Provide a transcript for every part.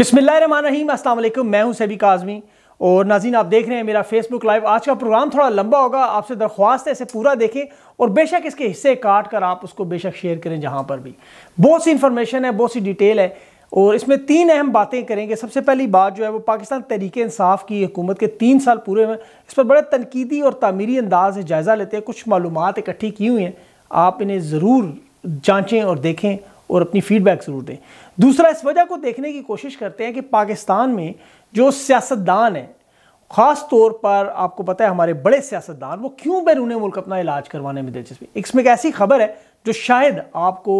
अस्सलाम वालेकुम मैं हूं सेबी काजमी और नाजीन आप देख रहे हैं मेरा फेसबुक लाइव आज का प्रोग्राम थोड़ा लंबा होगा आपसे दरख्वास्त है इसे पूरा देखें और बेशक इसके हिस्से काट कर आप उसको बेशक शेयर करें जहां पर भी बहुत सी इन्फॉर्मेशन है बहुत सी डिटेल है और इसमें तीन अहम बातें करेंगे सबसे पहली बात जो है वो पाकिस्तान तहरीक इंसाफ की हुकूमत के तीन साल पूरे में इस पर बड़े तनकीदी और तमीरी अंदाज से जायज़ा लेते हैं कुछ मालूम इकट्ठी की हुई हैं आप इन्हें ज़रूर जाँचें और देखें और अपनी फीडबैक ज़रूर दें दूसरा इस वजह को देखने की कोशिश करते हैं कि पाकिस्तान में जो सियासतदान हैं ख़ास तौर पर आपको पता है हमारे बड़े सियासतदान वो क्यों बैरून मुल्क अपना इलाज करवाने में दिलचस्पी इसमें एक ऐसी खबर है जो शायद आपको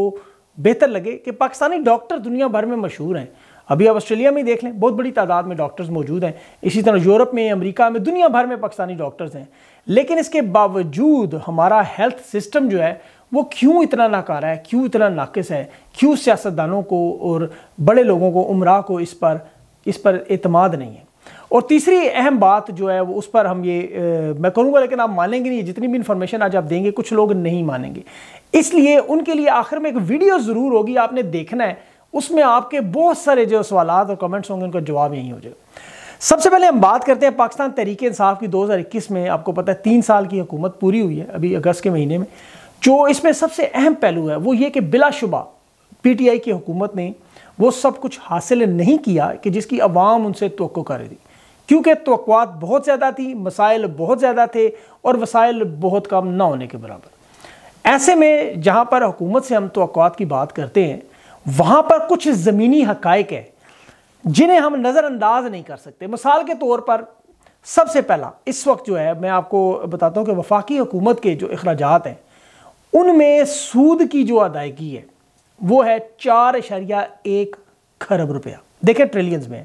बेहतर लगे कि पाकिस्तानी डॉक्टर दुनिया भर में मशहूर हैं अभी आप ऑस्ट्रेलिया में देख लें बहुत बड़ी तादाद में डॉक्टर्स मौजूद हैं इसी तरह यूरोप में अमेरिका में दुनिया भर में पाकिस्तानी डॉक्टर्स हैं लेकिन इसके बावजूद हमारा हेल्थ सिस्टम जो है वो क्यों इतना नाकारा है क्यों इतना नाकस है क्यों सियासतदानों को और बड़े लोगों को उमरा को इस पर इस पर अतमाद नहीं है और तीसरी अहम बात जो है वो उस पर हम ये आ, मैं करूँगा लेकिन आप मानेंगे नहीं जितनी भी इन्फॉर्मेशन आज आप देंगे कुछ लोग नहीं मानेंगे इसलिए उनके लिए आखिर में एक वीडियो ज़रूर होगी आपने देखना है उसमें आपके बहुत सारे जो सवाल और कमेंट्स होंगे उनका जवाब यही हो जाएगा सबसे पहले हम बात करते हैं पाकिस्तान तहरीक इंसाफ की 2021 में आपको पता है तीन साल की हुकूमत पूरी हुई है अभी अगस्त के महीने में जो इसमें सबसे अहम पहलू है वो ये कि बिलाशुबा पीटीआई की हुकूमत ने वो सब कुछ हासिल नहीं किया कि जिसकी आवाम उनसे तो कर रही थी क्योंकि तोकवात बहुत ज़्यादा थी मसाइल बहुत ज़्यादा थे और वसाइल बहुत कम ना होने के बराबर ऐसे में जहाँ पर हुकूमत से हम तो की बात करते हैं वहाँ पर कुछ ज़मीनी हक़ है जिन्हें हम नज़रअंदाज नहीं कर सकते मिसाल के तौर पर सबसे पहला इस वक्त जो है मैं आपको बताता हूँ कि वफाकी हुकूमत के जो अखराज हैं उनमें सूद की जो अदायगी है वो है चार इशारिया एक खरब रुपया देखें ट्रिलियंस में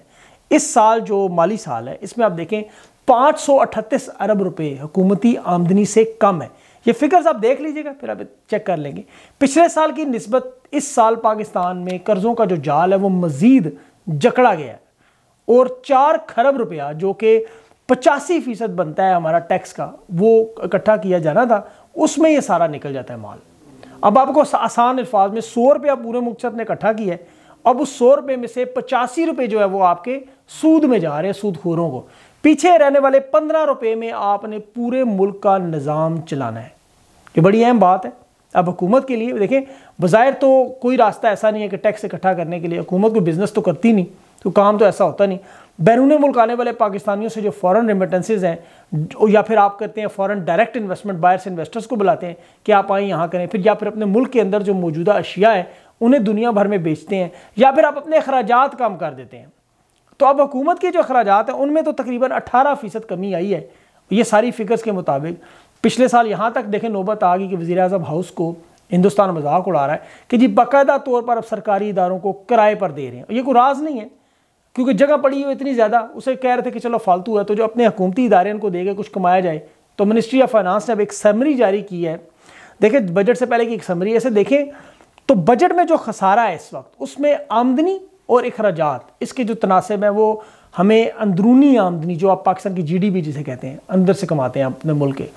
इस साल जो माली साल है इसमें आप देखें पाँच सौ अठतीस अरब रुपए हुकूमती आमदनी से कम है ये फिगर्स आप देख लीजिएगा फिर आप चेक कर लेंगे पिछले साल की नस्बत इस साल पाकिस्तान में कर्ज़ों का जो जाल है वो मज़ीद जकड़ा गया है और चार खरब रुपया जो कि पचासी फीसद बनता है हमारा टैक्स का वो इकट्ठा किया जाना था उसमें ये सारा निकल जाता है माल अब आपको आसान अल्फाज में सौ रुपये आप पूरे मुख्तसर ने इकट्ठा किया है अब उस सौ रुपये में से पचासी रुपये जो है वो आपके सूद में जा रहे हैं सूदखोरों को पीछे रहने वाले पंद्रह रुपये में आपने पूरे मुल्क का निज़ाम चलाना है ये बड़ी अहम बात है अब हुकूमत के लिए देखें बाहर तो कोई रास्ता ऐसा नहीं है कि टैक्स इकट्ठा करने के लिए हुकूमत को बिज़नेस तो करती नहीं तो काम तो ऐसा होता नहीं बैरून मुल्क आने वाले पाकिस्तानियों से जो फॉरेन रिमिटेंसेज हैं या फिर आप करते हैं foreign direct investment buyers investors को बुलाते हैं कि आप आए यहाँ करें फिर या फिर अपने मुल्क के अंदर जो मौजूदा अशिया है उन्हें दुनिया भर में बेचते हैं या फिर आप अपने अखराज कम कर देते हैं तो अब हुकूमत के जो अखराज हैं उनमें तो तकरीबन अट्ठारह फ़ीसद कमी आई है ये सारी फिगर्स के मुताबिक पिछले साल यहाँ तक देखें नौबत आ गई कि वज़ी अजम हाउस को हिंदुस्तान मजाक उड़ा रहा है कि जी बाकायदा तौर पर अब सरकारी इदारों को किराए पर दे रहे हैं ये कोई राज नहीं है क्योंकि जगह पड़ी हुई इतनी ज़्यादा उसे कह रहे थे कि चलो फालतू है तो जो अपने हुकूमती इदारे उनको देगा कुछ कमाया जाए तो मिनिस्ट्री ऑफ फाइनेंस ने अब एक समरी जारी की है देखें बजट से पहले की एक समरी ऐसे देखें तो बजट में जो खसारा है इस वक्त उसमें आमदनी और अखराज इसके जो तनासब हैं वो हमें अंदरूनी आमदनी जो आप पाकिस्तान की जीडीपी जिसे कहते हैं अंदर से कमाते हैं अपने मुल्क के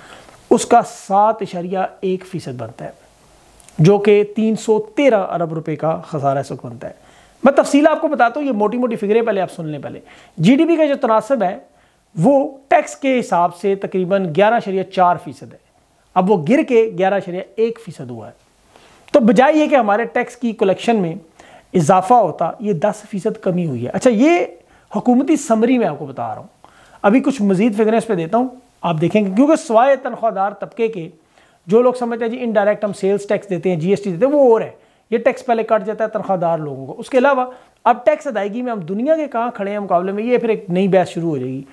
उसका सात इशारिया एक फ़ीसद बनता है जो कि तीन सौ तेरह अरब रुपये का खसारा इस वक्त बनता है मैं तफसील आपको बताता हूँ ये मोटी मोटी फिगरें पहले आप सुन लें पहले जीडीपी का जो तनासब है वो टैक्स के हिसाब से तकरीबन ग्यारह शरिया चार फीसद है अब वो गिर के ग्यारह शरिया एक फीसद हुआ है तो बजाय ये कि हमारे टैक्स की कलेक्शन में इजाफा होता ये दस फीसद कमी हुई है अच्छा ये हुकूमती समरी में आपको बता रहा हूँ अभी कुछ मजीद फिगरें इस पर देता हूँ आप देखेंगे क्योंकि स्वाय तनख्वाहदार तबके के जो लोग समझते हैं जी इनडायरेक्ट हम सेल्स टैक्स देते हैं जीएसटी देते हैं वो और है ये टैक्स पहले कट जाता है तनख्वाहदार लोगों को उसके अलावा अब टैक्स अदायगी में हम दुनिया के कहाँ खड़े हैं मुकाबले में ये फिर एक नई बहस शुरू हो जाएगी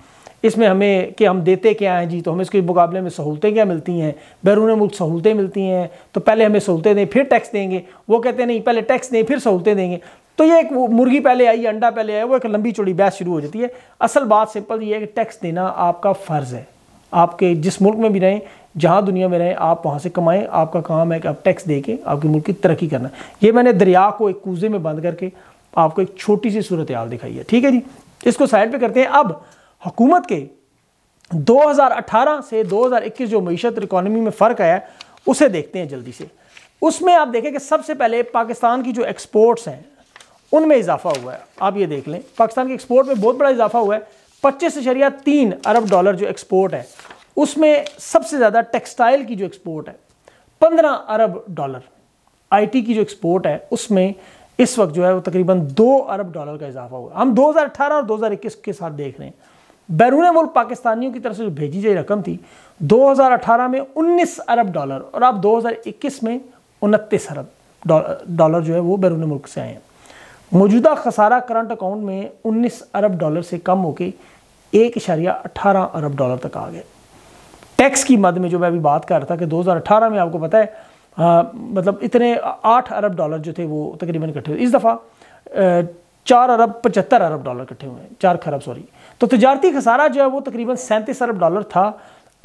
इसमें हमें कि हम देते क्या हैं जी तो हमें इसके मुकाबले में सहूलतें क्या मिलती हैं बैरून मुल्क सहूलतें मिलती हैं तो पहले हमें सहूलतें दें फिर टैक्स देंगे वो कहते हैं नहीं पहले टैक्स दें फिर सहूलतें देंगे तो ये एक मुर्गी पहले आई अंडा पहले आया वो एक लंबी चौड़ी बहस शुरू हो जाती है असल बात सिंपल ये है कि टैक्स देना आपका फ़र्ज़ है आपके जिस मुल्क में भी रहें जहाँ दुनिया में रहें आप वहाँ से कमाएं आपका काम है कि आप टैक्स दे के आपके मुल्क की तरक्की करना ये मैंने दरिया को एक कूजे में बंद करके आपको एक छोटी सी सूरत हाल दिखाई है ठीक है जी इसको साइड पे करते हैं अब हुकूमत के 2018 से 2021 जो मीशत इकानमी में फ़र्क आया उसे देखते हैं जल्दी से उसमें आप देखें कि सबसे पहले पाकिस्तान की जो एक्सपोर्ट्स हैं उनमें इजाफा हुआ है आप ये देख लें पाकिस्तान के एक्सपोर्ट में बहुत बड़ा इजाफा हुआ है पच्चीस शरिया तीन अरब डॉलर जो एक्सपोर्ट है उसमें सबसे ज़्यादा टेक्सटाइल की जो एक्सपोर्ट है पंद्रह अरब डॉलर आईटी की जो एक्सपोर्ट है उसमें इस वक्त जो है वो तकरीबन दो अरब डॉलर का इजाफा हुआ हम 2018 और 2021 के साथ देख रहे हैं बैरून मुल्क पाकिस्तानियों की तरफ से जो भेजी गई रकम थी 2018 में 19 अरब डॉलर और आप 2021 में उनतीस अरब डॉलर जो है वो बैरून मुल्क से आए हैं मौजूदा खसारा करंट अकाउंट में उन्नीस अरब डॉलर से कम होकर एक इशारिया अठारह अरब डॉलर तक आ गए टैक्स की मद में जो मैं अभी बात कर रहा था कि 2018 में आपको पता है आ, मतलब इतने आठ अरब डॉलर जो थे वो तकरीबन इकट्ठे हुए इस दफ़ा चार अरब पचहत्तर अरब डॉलर इकट्ठे हुए हैं चार खरब सॉरी तो तजारती खसारा जो है वो तकरीबन सैंतीस अरब डॉलर था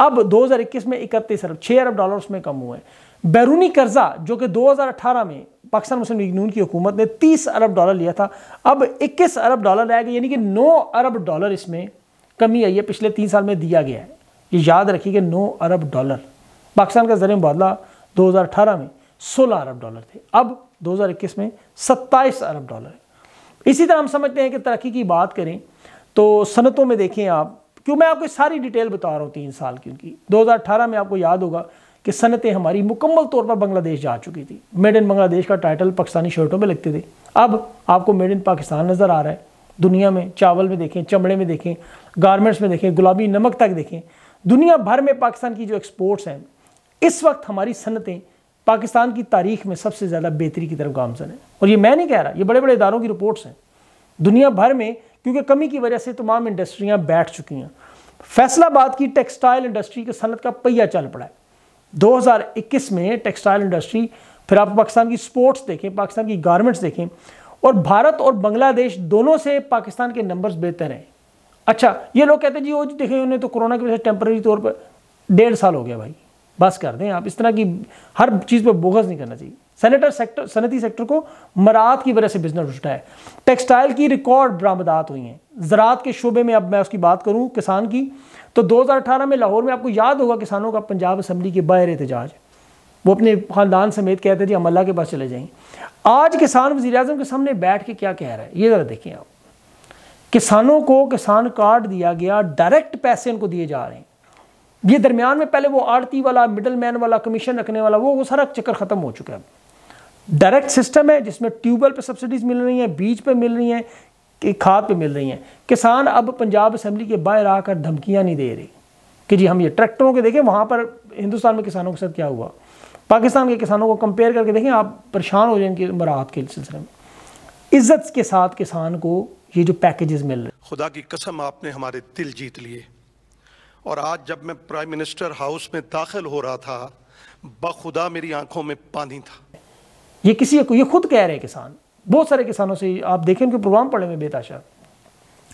अब 2021 में इकतीस अरब छः अरब डॉलर उसमें कम हुए हैं बैरूनी कर्जा जो कि 2018 में पाकिस्तान मुस्लिम लीग नून की हुकूमत ने 30 अरब डॉलर लिया था अब 21 अरब डॉलर आया गया यानी कि 9 अरब डॉलर इसमें कमी आई है पिछले तीन साल में दिया गया है ये याद रखिए कि नौ अरब डॉलर पाकिस्तान का ज़र मुबादला 2018 में 16 अरब डॉलर थे अब 2021 में 27 अरब डॉलर इसी तरह हम समझते हैं कि तरक्की की बात करें तो सनतों में देखें आप क्यों मैं आपको सारी डिटेल बता रहा हूँ तीन साल की उनकी दो में आपको याद होगा कि सनतें हमारी मुकम्मल तौर पर बांग्लादेश जा चुकी थी मेड इन बांग्लादेश का टाइटल पाकिस्तानी शर्टों में लगते थे अब आपको मेड इन पाकिस्तान नज़र आ रहा है दुनिया में चावल में देखें चमड़े में देखें गारमेंट्स में देखें गुलाबी नमक तक देखें दुनिया भर में पाकिस्तान की जो एक्सपोर्ट्स हैं इस वक्त हमारी सनतें पाकिस्तान की तारीख में सबसे ज़्यादा बेहतरी की तरफ गामजन है और ये मैं नहीं कह रहा ये बड़े बड़े इदारों की रिपोर्ट्स हैं दुनिया भर में क्योंकि कमी की वजह से तमाम इंडस्ट्रियाँ बैठ चुकी हैं फैसलाबाद की टेक्सटाइल इंडस्ट्री की सनत का पहिया चल पड़ा है 2021 में टेक्सटाइल इंडस्ट्री फिर आप पाकिस्तान की स्पोर्ट्स देखें पाकिस्तान की गारमेंट्स देखें और भारत और बांग्लादेश दोनों से पाकिस्तान के नंबर्स बेहतर हैं अच्छा ये लोग कहते हैं जी वो देखे उन्हें तो कोरोना की वजह से टेम्प्रेरी तौर पर डेढ़ साल हो गया भाई बस कर दें आप इस तरह की हर चीज़ पे बोगस नहीं करना चाहिए सैनिटर सेक्टर सनती सेक्टर को मरात की वजह से बिजनेस उठा है टेक्सटाइल की रिकॉर्ड बरामदात हुई हैं ज़रात के शोबे में अब मैं उसकी बात करूँ किसान की तो 2018 में लाहौर में आपको याद होगा किसानों का पंजाब असम्बली के बाहर एहतजाज वो अपने ख़ानदान समेत कहते थे हम अल्लाह के पास चले जाएँ आज किसान वजी अजम के सामने बैठ के क्या कह रहा है ये ज़रा देखें आप किसानों को किसान कार्ड दिया गया डायरेक्ट पैसे उनको दिए जा रहे हैं ये दरमियान में पहले वो आड़ती वाला मिडल मैन वाला कमीशन रखने वाला वो वो सारा चक्कर ख़त्म हो चुका है डायरेक्ट सिस्टम है जिसमें ट्यूबवेल पर सब्सिडीज़ मिल रही हैं बीज पर मिल रही हैं खाद पे मिल रही हैं किसान अब पंजाब असम्बली के बाहर आकर धमकियां नहीं दे रही कि जी हम ये ट्रैक्टरों के देखें वहाँ पर हिंदुस्तान में किसानों के साथ क्या हुआ पाकिस्तान के किसानों को कंपेयर करके देखें आप परेशान हो जाए इनके मराहत के सिलसिले में इज़्ज़त के साथ किसान को ये जो पैकेजेस मिल रहे खुदा की कसम आपने हमारे दिल जीत लिए और आज जब मैं प्राइम मिनिस्टर हाउस में दाखिल हो रहा था बखुदा मेरी आंखों में पानी था ये किसी को ये खुद कह रहे हैं किसान बहुत सारे किसानों से आप देखें उनके प्रोग्राम पड़े हुए बेताशा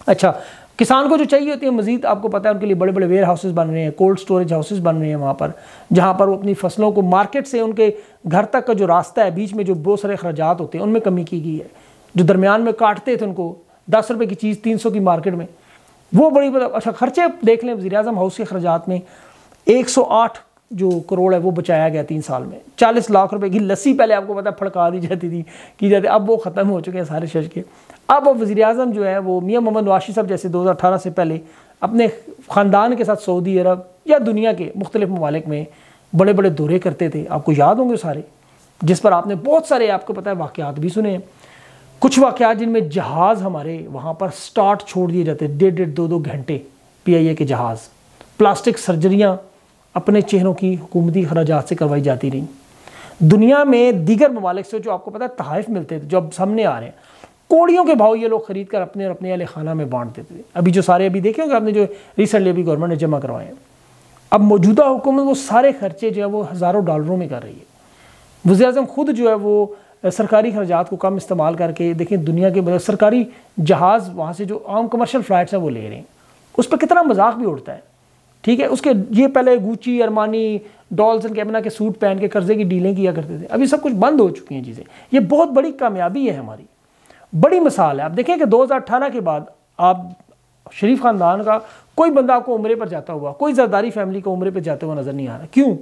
अच्छा किसान को जो चाहिए होती है मजीद आपको पता है उनके लिए बड़े बड़े वेयर हाउसेज बन रहे हैं कोल्ड स्टोरेज हाउसेज बन रहे हैं वहाँ पर जहाँ पर वो अपनी फसलों को मार्केट से उनके घर तक का जो रास्ता है बीच में जो बहुत सारे अखराज होते हैं उनमें कमी की गई है जो दरमियान में काटते थे उनको दस रुपये की चीज़ तीन सौ की मार्केट में वो बड़ी मतलब अच्छा खर्चे देख लें वजी अजम हाउस के अखराजात में एक सौ आठ जो करोड़ है वो बचाया गया तीन साल में चालीस लाख रुपए की लस्सी पहले आपको पता फड़का दी जाती थी की जाती अब वो ख़त्म हो चुके हैं सारे शश के अब वजी अजम जो है वो मियाँ मोहम्मद नवाशी साहब जैसे दो हज़ार अठारह से पहले अपने ख़ानदान के साथ सऊदी अरब या दुनिया के मुख्तलिफ ममालिक में बड़े बड़े दौरे करते थे आपको याद होंगे सारे जिस पर आपने बहुत सारे आपको पता है वाक़ात भी सुने हैं कुछ वाक़ जिनमें जहाज़ हमारे वहाँ पर स्टार्ट छोड़ दिए जाते डेढ़ डेढ़ दो दो घंटे पीआईए के जहाज़ प्लास्टिक सर्जरियाँ अपने चेहरों की हुकूमती अखराज से करवाई जाती रहीं दुनिया में दीगर ममालिक से जो आपको पता है तहफ़ मिलते थे जो अब सामने आ रहे हैं कोड़ियों के भाव ये लोग खरीद कर अपने और अपने अले खाना में बांट देते थे अभी जो सारे अभी देखे होंगे आपने जो रिसेंटली अभी गवर्नमेंट ने जमा करवाए हैं अब मौजूदा हुकूमत वो सारे खर्चे जो है वो हज़ारों डॉलरों में कर रही है वजी अजम खुद जो है वो सरकारी खर्चात को कम इस्तेमाल करके देखें दुनिया के मतलब सरकारी जहाज़ वहाँ से जो आम कमर्शल फ़्लाइट्स हैं वो ले रहे हैं उस पर कितना मजाक भी उड़ता है ठीक है उसके ये पहले Gucci Armani Dolce and Gabbana के सूट पहन के कर्जे की डीलें किया करते थे अभी सब कुछ बंद हो चुकी हैं चीज़ें ये बहुत बड़ी कामयाबी है हमारी बड़ी मिसाल है आप देखें कि अठारह के बाद आप शरीफ ख़ानदान का कोई बंदा आपको उम्र पर जाता हुआ कोई जरदारी फैमिली को उम्र पर जाते हुआ नज़र नहीं आ रहा क्यों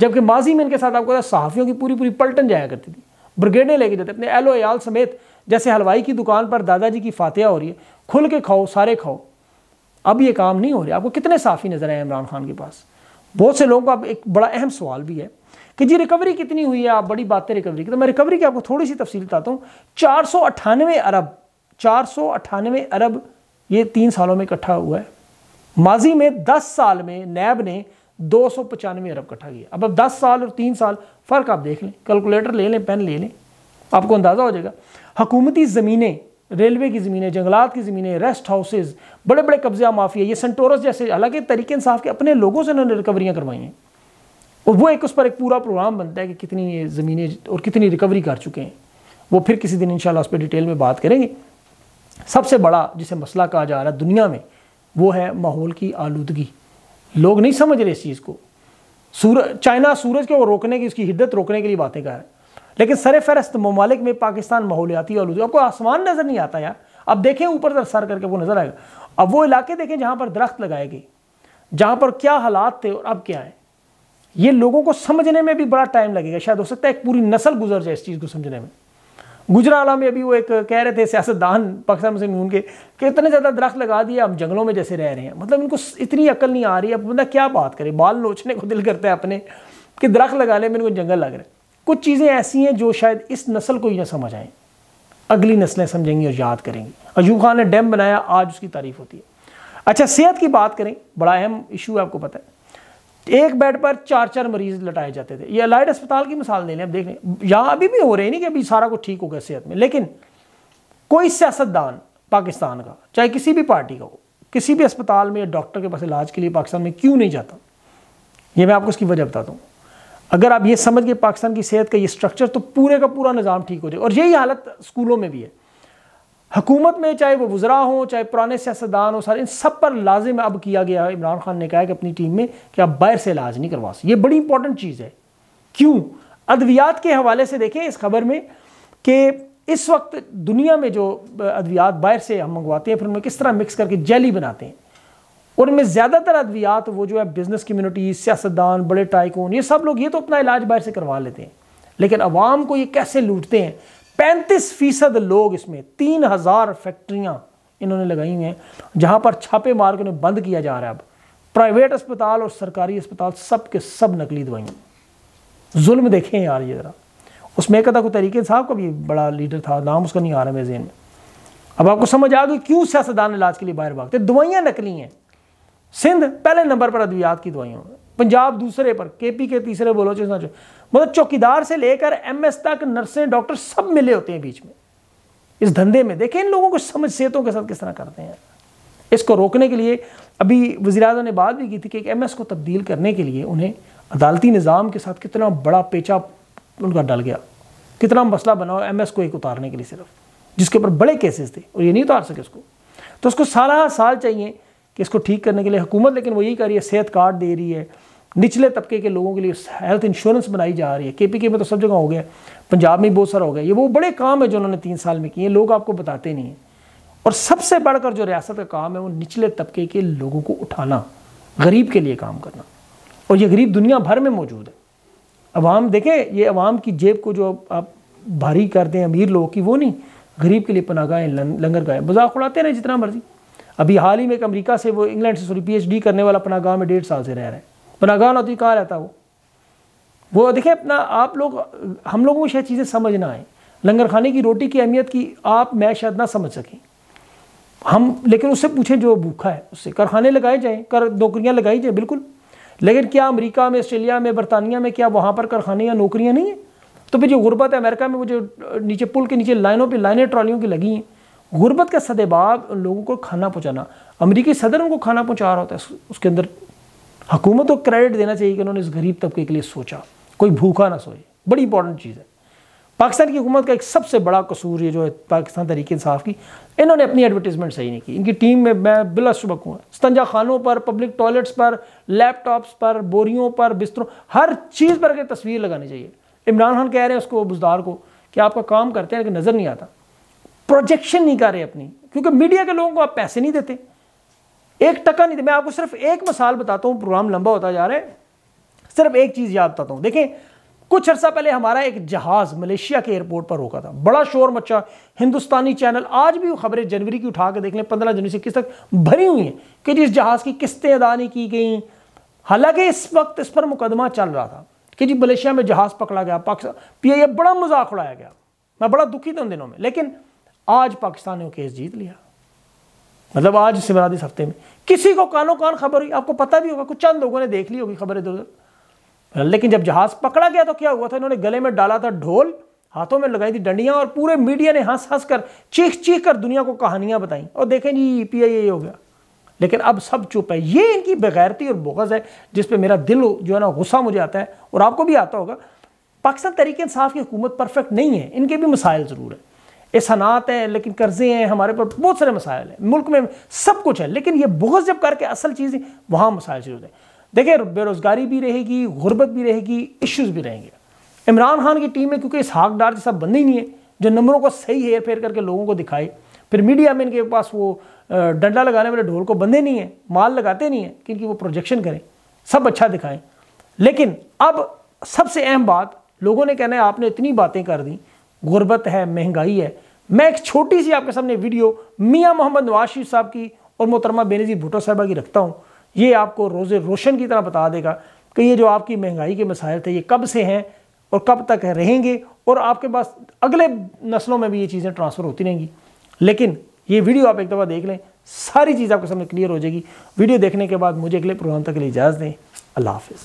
जबकि माजी में इनके साथ आपको सहाफ़ियों की पूरी पूरी पलटन जाया करती थी ब्रिगेडें लेके जाते अपने एलो एल समेत जैसे हलवाई की दुकान पर दादाजी की फातिहा हो रही है खुल के खाओ सारे खाओ अब ये काम नहीं हो रहा आपको कितने साफ़ी नज़र आए इमरान खान के पास बहुत से लोगों का अब एक बड़ा अहम सवाल भी है कि जी रिकवरी कितनी हुई है आप बड़ी बातें रिकवरी की तो मैं रिकवरी की आपको थोड़ी सी तफसील बताता हूँ चार सौ अट्ठानवे अरब चार सौ अट्ठानवे अरब ये तीन सालों में इकट्ठा हुआ है माजी में दस साल में नैब ने दो सौ पचानवे अरब इकट्ठा किया अब अब दस साल और तीन साल फ़र्क आप देख लें कैलकुलेटर ले लें पेन ले लें आपको अंदाज़ा हो जाएगा हकूमती ज़मीनें रेलवे की ज़मीनें जंगलात की ज़मीनें रेस्ट हाउसेज बड़े बड़े कब्ज़ा माफिया ये सेंटोरस जैसे हालांकि तरीके इंसाफ के अपने लोगों से उन्होंने रिकवरियाँ करवाई हैं और वो एक उस पर एक पूरा प्रोग्राम बनता है कि कितनी ये ज़मीनें और कितनी रिकवरी कर चुके हैं वो फिर किसी दिन इंशाल्लाह उस पर डिटेल में बात करेंगे सबसे बड़ा जिसे मसला कहा जा रहा है दुनिया में वो है माहौल की आलूदगी लोग नहीं समझ रहे इस चीज़ को सूरज चाइना सूरज को रोकने की उसकी हिद्दत रोकने के लिए बातें कर रहा है लेकिन सर फहरस्त ममालिक में पाकिस्तान माहौलियाती और आपको आसमान नज़र नहीं आता यार अब देखें ऊपर तर सर करके वो नज़र आएगा अब वो इलाके देखें जहाँ पर दरख्त लगाए गए जहाँ पर क्या हालात थे और अब क्या है ये लोगों को समझने में भी बड़ा टाइम लगेगा शायद हो सकता है एक पूरी नस्ल गुजर जाए इस चीज़ को समझने में गुजराला में अभी वो एक कह रहे थे सियासतदान पाकिस्तान मुस्लिम नून के कि इतने ज़्यादा दरख्त लगा दिए हम जंगलों में जैसे रह रहे हैं मतलब इनको इतनी अकल नहीं आ रही है बंदा क्या बात करे बाल लोचने को दिल करता है अपने कि दरख्त लगा ले मेरे को जंगल लग रहा है कुछ चीज़ें ऐसी हैं जो शायद इस नस्ल को ही ना समझ आएँ अगली नस्लें समझेंगी और याद करेंगी अयूब खान ने डैम बनाया आज उसकी तारीफ होती है अच्छा सेहत की बात करें बड़ा अहम इशू है आपको पता है एक बेड पर चार चार मरीज लटाए जाते थे ये अलाइड अस्पताल की मिसाल ले लें अब देख लें यहाँ अभी भी हो रहे नहीं कि अभी सारा कुछ ठीक हो गया सेहत में लेकिन कोई सियासतदान पाकिस्तान का चाहे किसी भी पार्टी का हो किसी भी अस्पताल में या डॉक्टर के पास इलाज के लिए पाकिस्तान में क्यों नहीं जाता ये मैं आपको इसकी वजह बताता हूँ अगर आप ये समझ गए पाकिस्तान की सेहत का ये स्ट्रक्चर तो पूरे का पूरा निज़ाम ठीक हो जाए और यही हालत स्कूलों में भी है हुकूमत में चाहे वो वज्रा हों चाहे पुराने सियासतदान हो सारे इन सब पर लाजिम अब किया गया है इमरान खान ने कहा कि अपनी टीम में कि आप बाहर से इलाज नहीं करवा सकते ये बड़ी इंपॉर्टेंट चीज़ है क्यों अद्वियात के हवाले से देखें इस खबर में कि इस वक्त दुनिया में जो अद्वियात बाहर से हम मंगवाते हैं फिर उनमें किस तरह मिक्स करके जेली बनाते हैं और उनमें ज़्यादातर अद्वियात वो जो है बिज़नेस कम्यूनिटी सियासतदान बड़े टाइकून ये सब लोग ये तो अपना इलाज बाहर से करवा लेते हैं लेकिन अवाम को ये कैसे लूटते हैं पैंतीस फीसद लोग इसमें तीन हजार फैक्ट्रियां इन्होंने लगाई हुई हैं जहां पर छापे मार के उन्हें बंद किया जा रहा है अब प्राइवेट अस्पताल और सरकारी अस्पताल सबके सब नकली दवाइयां जुल्म देखें यार ये ज़रा उसमें एक था तरीके साहब का भी बड़ा लीडर था नाम उसका नहीं आ रहा है में अब आपको समझ आ गई क्यों सियासतदान इलाज के लिए बाहर भागते दवाइयां नकली हैं सिंध पहले नंबर पर अद्वियात की दवाइयों पंजाब दूसरे पर के पी के तीसरे बलोचिस्तान मतलब चौकीदार से लेकर एमएस तक नर्सें डॉक्टर सब मिले होते हैं बीच में इस धंधे में देखें इन लोगों को समझ सेहतों के साथ किस तरह करते हैं इसको रोकने के लिए अभी वजी ने बात भी की थी कि एक एम को तब्दील करने के लिए उन्हें अदालती निज़ाम के साथ कितना बड़ा पेचा उनका डल गया कितना मसला बना एम को एक उतारने के लिए सिर्फ जिसके ऊपर बड़े केसेस थे और ये नहीं उतार सके उसको तो उसको सारा साल चाहिए कि इसको ठीक करने के लिए हुकूमत लेकिन वो यही कर रही है सेहत कार्ड दे रही है निचले तबके के लोगों के लिए हेल्थ इंश्योरेंस बनाई जा रही है के पी के में तो सब जगह हो गया पंजाब में बहुत सारा हो गया ये वो बड़े काम है जो उन्होंने तीन साल में किए लोग आपको बताते नहीं हैं और सबसे बढ़कर जो रियासत का काम है वो निचले तबके के लोगों को उठाना गरीब के लिए काम करना और ये गरीब दुनिया भर में मौजूद है अवाम देखें ये अवाम की जेब को जो आप भारी कर दें अमीर लोगों की वो नहीं गरीब के लिए पना पनागाहें लंगर गाहें मजाक उड़ाते रहे जितना मर्जी अभी हाल ही में एक अमरीका से वो इंग्लैंड से सॉरी डी करने वाला गाँव में डेढ़ साल से रह रहे हैं गुनागान अति कहाँ रहता वो वो देखें अपना आप लोग हम लोगों को शायद चीज़ें समझ ना आए लंगर खाने की रोटी की अहमियत की आप मैं शायद ना समझ सकें हम लेकिन उससे पूछें जो भूखा है उससे कारखाने लगाए जाएँ कर नौकरियाँ लगाई जाएँ बिल्कुल लेकिन क्या अमेरिका में ऑस्ट्रेलिया में बरतानिया में क्या वहाँ पर कारखाने या नौकरियाँ नहीं हैं तो फिर जो गुर्बत है अमेरिका में वो जो नीचे पुल के नीचे लाइनों पर लाइनें ट्रॉलियों की लगी हैं गुर्बत का सदेबाब लोगों को खाना पहुँचाना अमरीकी सदर उनको खाना पहुँचा रहा होता है उसके अंदर हुकूमत को क्रेडिट देना चाहिए कि उन्होंने इस गरीब तबके के लिए सोचा कोई भूखा ना सोए बड़ी इंपॉर्टेंट चीज़ है पाकिस्तान की हुकूमत का एक सबसे बड़ा कसूर ये जो है पाकिस्तान तरीके इंसाफ की इन्होंने अपनी एडवर्टीजमेंट सही नहीं की इनकी टीम में मैं बिला शुबक हूँ स्तंजा खानों पर पब्लिक टॉयलेट्स पर लैपटॉप्स पर बोरियों पर बिस्तरों हर चीज़ पर अगर तस्वीर लगानी चाहिए इमरान खान कह रहे हैं उसको बुजदार को कि आपका काम करते हैं लेकिन नज़र नहीं आता प्रोजेक्शन नहीं कर रहे अपनी क्योंकि मीडिया के लोगों को आप पैसे नहीं देते एक टका नहीं मैं आपको सिर्फ एक मिसाल बताता हूँ प्रोग्राम लंबा होता जा रहा है सिर्फ एक चीज़ याद बताता हूँ देखें कुछ अर्सा पहले हमारा एक जहाज़ मलेशिया के एयरपोर्ट पर रोका था बड़ा शोर मचा हिंदुस्तानी चैनल आज भी वो खबरें जनवरी की उठा के देख लें पंद्रह जनवरी से किस तक भरी हुई हैं कि जिस जहाज़ की किस्तें अदा नहीं की गई हालांकि इस वक्त इस पर मुकदमा चल रहा था कि जी मलेशिया में जहाज़ पकड़ा गया पाकिस्तान पी आई बड़ा मजाक उड़ाया गया मैं बड़ा दुखी था उन दिनों में लेकिन आज पाकिस्तान ने केस जीत लिया मतलब आज से बना इस हफ्ते में किसी को कानों कान खबर हुई आपको पता भी होगा कुछ चंद लोगों ने देख ली होगी खबर इधर तो। उधर लेकिन जब जहाज पकड़ा गया तो क्या हुआ था इन्होंने गले में डाला था ढोल हाथों में लगाई थी डंडियाँ और पूरे मीडिया ने हंस हंस कर चीख चीख कर दुनिया को कहानियाँ बताई और देखें जी पी आई हो गया लेकिन अब सब चुप है ये इनकी बेगैरती और बोगज़ है जिस पे मेरा दिल जो है ना गुस्सा मुझे आता है और आपको भी आता होगा पाकिस्तान तरीके इंसाफ की हुकूमत परफेक्ट नहीं है इनके भी मसाइल ज़रूर है एहसानात हैं लेकिन कर्जे हैं हमारे पर बहुत सारे मसाइल हैं मुल्क में सब कुछ है लेकिन ये बहुत जब करके असल चीज़ें वहाँ मसाइल शुरू हैं देखिए बेरोज़गारी भी रहेगी गुर्बत भी रहेगी इश्यूज़ भी रहेंगे इमरान खान की टीम में क्योंकि इस हाकडार जैसा बंद ही नहीं है जो नंबरों को सही हेर फेर करके लोगों को दिखाए फिर मीडिया में इनके पास वो डंडा लगाने वाले ढोल को बंधे नहीं है माल लगाते नहीं हैं क्योंकि वो प्रोजेक्शन करें सब अच्छा दिखाएं लेकिन अब सबसे अहम बात लोगों ने कहना है आपने इतनी बातें कर दी गुर्बत है महंगाई है मैं एक छोटी सी आपके सामने वीडियो मियाँ मोहम्मद नवाज साहब की और मोहतरमा बेनजी भुटो साहबा की रखता हूँ ये आपको रोज़ रोशन की तरह बता देगा कि ये जो आपकी महंगाई के मसायल थे ये कब से हैं और कब तक रहेंगे और आपके पास अगले नस्लों में भी ये चीज़ें ट्रांसफ़र होती रहेंगी लेकिन ये वीडियो आप एक दफ़ा देख लें सारी चीज़ आपके सामने क्लियर हो जाएगी वीडियो देखने के बाद मुझे अगले प्रोग्राम तक के लिए इजाज़त दें अल्लाह हाफिज़